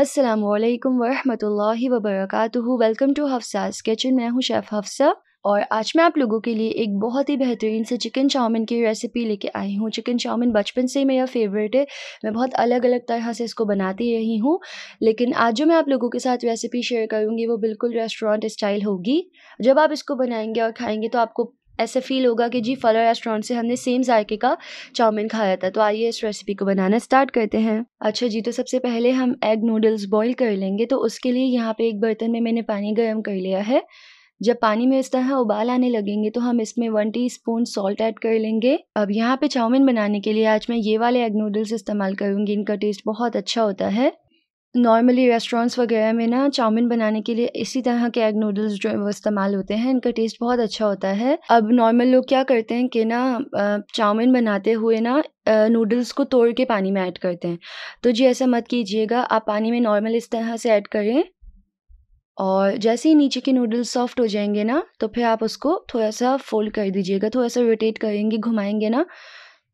असलकम वरहमल वबरक वेलकम टू हफ्साज किचन मैं हूँ शेफ़ हफ्सा और आज मैं आप लोगों के लिए एक बहुत ही बेहतरीन से चिकन चाउमिन की रेसिपी लेके आई हूँ चिकन चाउमिन बचपन से ही मेरा फेवरेट है मैं बहुत अलग अलग तरह से इसको बनाती रही हूँ लेकिन आज जो मैं आप लोगों के साथ रेसिपी शेयर करूँगी वो बिल्कुल रेस्टोरेंट स्टाइल होगी जब आप इसको बनाएंगे और खाएँगे तो आपको ऐसे फील होगा कि जी फला रेस्टोरेंट से हमने सेम जायके का चाउमीन खाया था तो आइए इस रेसिपी को बनाना स्टार्ट करते हैं अच्छा जी तो सबसे पहले हम एग नूडल्स बॉईल कर लेंगे तो उसके लिए यहाँ पे एक बर्तन में मैंने पानी गर्म कर लिया है जब पानी में इस तरह उबाल आने लगेंगे तो हम इसमें वन स्पून सॉल्ट ऐड कर लेंगे अब यहाँ पे चाउमीन बनाने के लिए आज मैं ये वाले एग नूडल्स इस्तेमाल करूँगी इनका टेस्ट बहुत अच्छा होता है नॉर्मली रेस्टोरेंट्स वगैरह में ना चाउमिन बनाने के लिए इसी तरह के एग नूडल्स जो वो इस्तेमाल होते हैं इनका टेस्ट बहुत अच्छा होता है अब नॉर्मल लोग क्या करते हैं कि ना चाउमिन बनाते हुए ना नूडल्स को तोड़ के पानी में ऐड करते हैं तो जी ऐसा मत कीजिएगा आप पानी में नॉर्मल इस तरह से ऐड करें और जैसे ही नीचे के नूडल्स सॉफ्ट हो जाएंगे ना तो फिर आप उसको थोड़ा सा फोल्ड कर दीजिएगा थोड़ा सा रोटेट करेंगे घुमाएंगे ना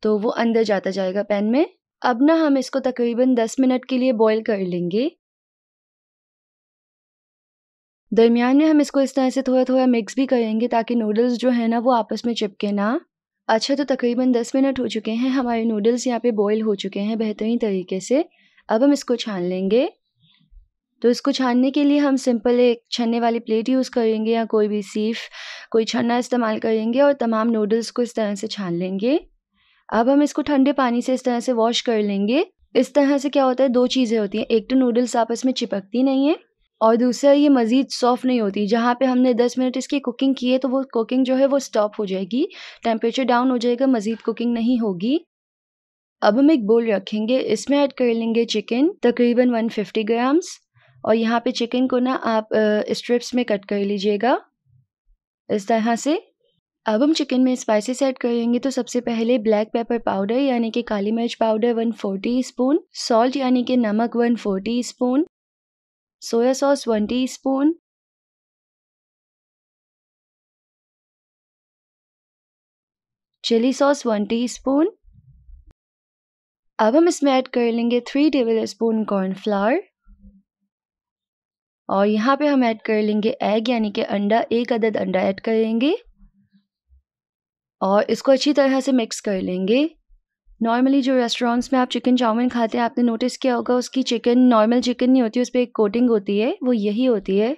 तो वो अंदर जाता जाएगा पैन में अब ना हम इसको तकरीबन 10 मिनट के लिए बॉईल कर लेंगे दरमियान में हम इसको इस तरह से थोड़ा थोड़ा मिक्स भी करेंगे ताकि नूडल्स जो है ना वो आपस में चिपके ना अच्छा तो तकरीबन दस मिनट हो चुके हैं हमारे नूडल्स यहाँ पे बॉईल हो चुके हैं बेहतरीन तरीके से अब हम इसको छान लेंगे तो इसको छानने के लिए हम सिंपल एक छनने वाली प्लेट यूज़ करेंगे या कोई भी सीफ कोई छन्ना इस्तेमाल करेंगे और तमाम नूडल्स को इस तरह से छान लेंगे अब हम इसको ठंडे पानी से इस तरह से वॉश कर लेंगे इस तरह से क्या होता है दो चीज़ें होती हैं एक तो नूडल्स आपस में चिपकती नहीं है और दूसरा ये मज़ीद सॉफ्ट नहीं होती जहाँ पे हमने 10 मिनट इसकी कुकिंग की है तो वो कुकिंग जो है वो स्टॉप हो जाएगी टेम्परेचर डाउन हो जाएगा मज़ीद कुकिंग नहीं होगी अब हम एक बोल रखेंगे इसमें ऐड कर लेंगे चिकन तकरीबन 150 ग्राम्स और यहाँ पे चिकन को ना आप स्ट्रिप्स में कट कर लीजिएगा इस तरह से अब हम चिकन में स्पाइसेस ऐड करेंगे तो सबसे पहले ब्लैक पेपर पाउडर यानी कि काली मिर्च पाउडर 140 स्पून सॉल्ट यानी कि नमक 140 spoon soya sauce 1 teaspoon, chilli sauce 1 teaspoon. अब हम इसमें ऐड कर लेंगे 3 स्पून कॉर्नफ्लावर और यहाँ पे हम ऐड कर लेंगे एग यानी कि अंडा एक अदद अंडा ऐड करेंगे और इसको अच्छी तरह से मिक्स कर लेंगे नॉर्मली जो रेस्टोरेंट्स में आप चिकन चाउमीन खाते हैं आपने नोटिस किया होगा उसकी चिकन नॉर्मल चिकन नहीं होती उस पर एक कोटिंग होती है वो यही होती है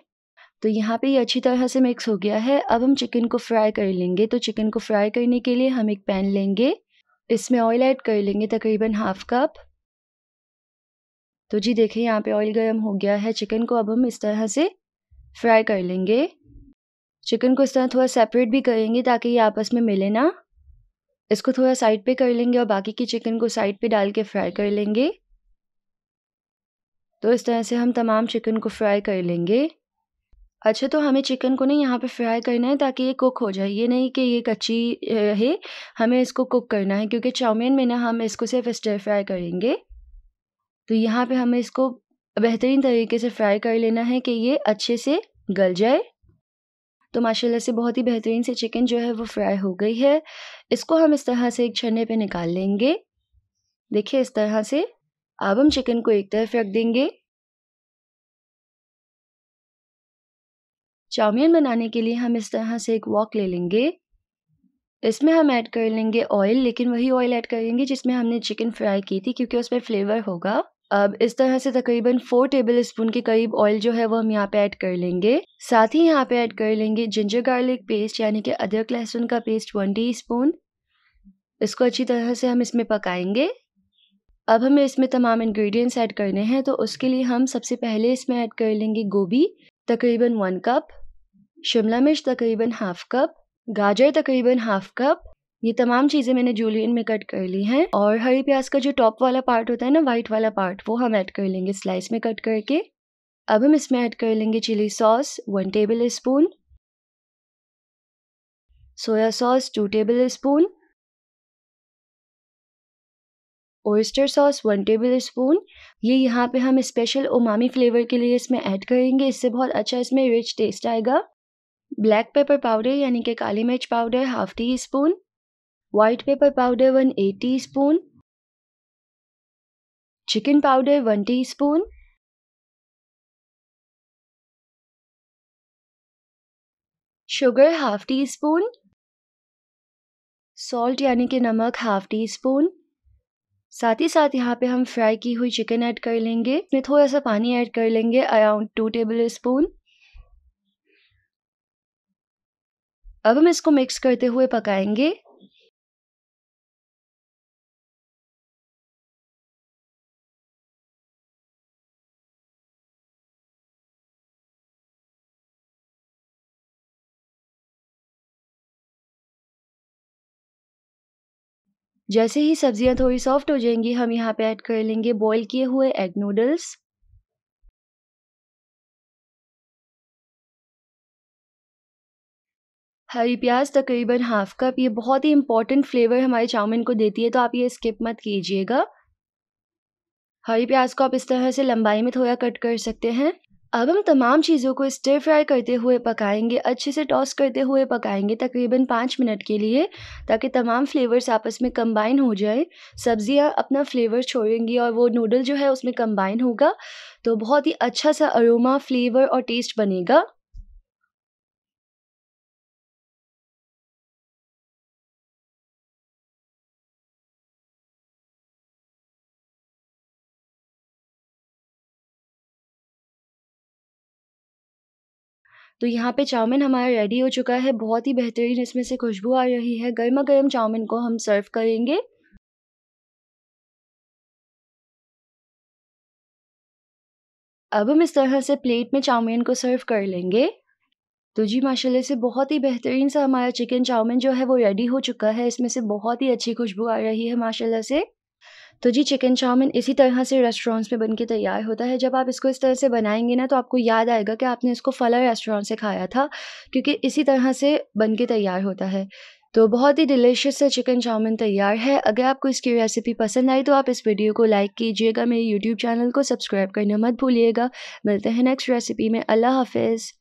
तो यहाँ पे ये अच्छी तरह से मिक्स हो गया है अब हम चिकन को फ्राई कर लेंगे तो चिकन को फ्राई करने के लिए हम एक पैन लेंगे इसमें ऑयल ऐड कर लेंगे तकरीबन हाफ कप तो जी देखिए यहाँ पे ऑयल गर्म हो गया है चिकन को अब हम इस तरह से फ्राई कर लेंगे चिकन को इस तरह थोड़ा सेपरेट भी करेंगे ताकि ये आपस में मिले ना इसको थोड़ा साइड पे कर लेंगे और बाकी की चिकन को साइड पे डाल के फ्राई कर लेंगे तो इस तरह से हम तमाम चिकन को फ्राई कर लेंगे अच्छा तो हमें चिकन को ना यहाँ पे फ्राई करना है ताकि ये कुक हो जाए ये नहीं कि ये कच्ची है हमें इसको कुक करना है क्योंकि चाउमीन में ना हम इसको सिर्फ स्टर फ्राई करेंगे तो यहाँ पे हमें इसको बेहतरीन तरीके से फ्राई कर लेना है कि ये अच्छे से गल जाए तो माशाल्लाह से बहुत ही बेहतरीन से चिकन जो है वो फ्राई हो गई है इसको हम इस तरह से एक छन्ने पे निकाल लेंगे देखिए इस तरह से अब हम चिकन को एक तरफ रख देंगे चाउमीन बनाने के लिए हम इस तरह से एक वॉक ले लेंगे इसमें हम ऐड कर लेंगे ऑयल लेकिन वही ऑयल ऐड करेंगे जिसमें हमने चिकन फ्राई की थी क्योंकि उसमें फ्लेवर होगा अब इस तरह से तकरीबन फोर टेबल स्पून के करीब ऑयल जो है वो हम यहाँ पे ऐड कर लेंगे साथ ही यहाँ पे ऐड कर लेंगे जिंजर गार्लिक पेस्ट यानी कि अदरक लहसुन का पेस्ट वन टी स्पून इसको अच्छी तरह से हम इसमें पकाएंगे अब हमें इसमें तमाम इंग्रेडिएंट्स ऐड करने हैं तो उसके लिए हम सबसे पहले इसमें ऐड कर लेंगे गोभी तकरीबन वन कप शिमला मिर्च तकरीबन हाफ कप गाजर तकरीबन हाफ कप ये तमाम चीज़ें मैंने जूलियन में कट कर ली हैं और हरी प्याज का जो टॉप वाला पार्ट होता है ना वाइट वाला पार्ट वो हम ऐड कर लेंगे स्लाइस में कट करके अब हम इसमें ऐड कर लेंगे chilli sauce one tablespoon soya sauce two tablespoon oyster sauce one tablespoon ये यहाँ पे हम स्पेशल ओमामी फ्लेवर के लिए इसमें ऐड करेंगे इससे बहुत अच्छा इसमें रिच टेस्ट आएगा ब्लैक पेपर पाउडर यानी कि काली मिर्च powder half teaspoon white pepper powder 1 8 teaspoon chicken powder 1 teaspoon sugar tea teaspoon salt यानी कि नमक हाफ टी स्पून साथ ही साथ यहाँ पे हम फ्राई की हुई चिकन ऐड कर लेंगे इसमें थोड़ा सा पानी ऐड कर लेंगे अराउंड टू टेबल स्पून अब हम इसको मिक्स करते हुए पकाएंगे जैसे ही सब्जियां थोड़ी सॉफ्ट हो जाएंगी हम यहाँ पे ऐड कर लेंगे बॉईल किए हुए एग नूडल्स हरी प्याज तकरीबन हाफ कप ये बहुत ही इंपॉर्टेंट फ्लेवर हमारे चाउमिन को देती है तो आप ये स्किप मत कीजिएगा हरी प्याज को आप इस तरह से लंबाई में थोड़ा कट कर सकते हैं अब हम तमाम चीज़ों को स्टर फ्राई करते हुए पकाएंगे अच्छे से टॉस करते हुए पकाएंगे तकरीबन पाँच मिनट के लिए ताकि तमाम फ्लेवर्स आपस में कंबाइन हो जाए सब्ज़ियाँ अपना फ्लेवर छोड़ेंगी और वो नूडल जो है उसमें कंबाइन होगा तो बहुत ही अच्छा सा अरोमा फ्लेवर और टेस्ट बनेगा तो यहाँ पे चाउमीन हमारा रेडी हो चुका है बहुत ही बेहतरीन इसमें से खुशबू आ रही है गर्मा गर्म चाउमीन को हम सर्व करेंगे अब हम इस तरह से प्लेट में चाउमीन को सर्व कर लेंगे तो जी माशाल्लाह से बहुत ही बेहतरीन सा हमारा चिकन चाउमीन जो है वो रेडी हो चुका है इसमें से बहुत ही अच्छी खुशबू आ रही है माशाल्लाह से तो जी चिकन चाउमिन इसी तरह से रेस्टोरेंट्स में बन के तैयार होता है जब आप इसको इस तरह से बनाएंगे ना तो आपको याद आएगा कि आपने इसको फला रेस्टोरेंट से खाया था क्योंकि इसी तरह से बन के तैयार होता है तो बहुत ही डिलीशियस से चिकन चाउमिन तैयार है अगर आपको इसकी रेसिपी पसंद आई तो आप इस वीडियो को लाइक कीजिएगा मेरे यूट्यूब चैनल को सब्सक्राइब करना मत भूलिएगा मिलते हैं नेक्स्ट रेसिपी में अल्लाह हाफिज़